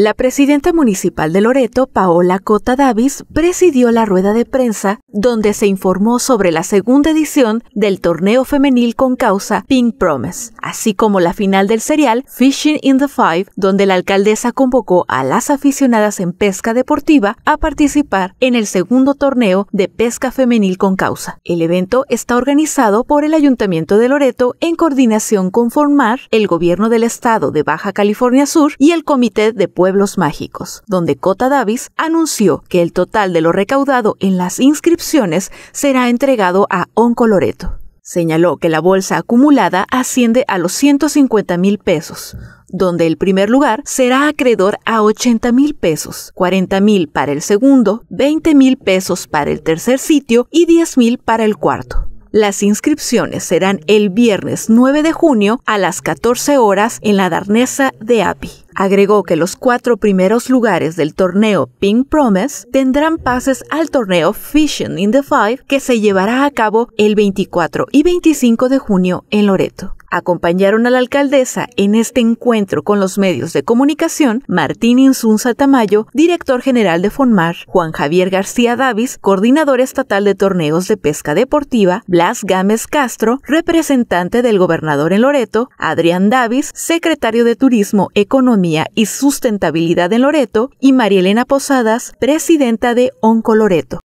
La presidenta municipal de Loreto, Paola Cota Davis, presidió la rueda de prensa donde se informó sobre la segunda edición del torneo femenil con causa Pink Promise, así como la final del serial Fishing in the Five, donde la alcaldesa convocó a las aficionadas en pesca deportiva a participar en el segundo torneo de pesca femenil con causa. El evento está organizado por el Ayuntamiento de Loreto en coordinación con Formar, el Gobierno del Estado de Baja California Sur y el Comité de Pueblos Mágicos, donde Cota Davis anunció que el total de lo recaudado en las inscripciones será entregado a Oncoloreto. Señaló que la bolsa acumulada asciende a los 150 mil pesos, donde el primer lugar será acreedor a 80 mil pesos, 40 mil para el segundo, 20 mil pesos para el tercer sitio y 10 mil para el cuarto. Las inscripciones serán el viernes 9 de junio a las 14 horas en la Darnesa de API. Agregó que los cuatro primeros lugares del torneo Pink Promise tendrán pases al torneo Fishing in the Five que se llevará a cabo el 24 y 25 de junio en Loreto. Acompañaron a la alcaldesa en este encuentro con los medios de comunicación Martín Insunza Tamayo, director general de Fonmar, Juan Javier García Davis, coordinador estatal de torneos de pesca deportiva, Blas Gámez Castro, representante del gobernador en Loreto, Adrián Davis, secretario de Turismo, Economía y Sustentabilidad en Loreto, y Marielena Posadas, presidenta de Loreto.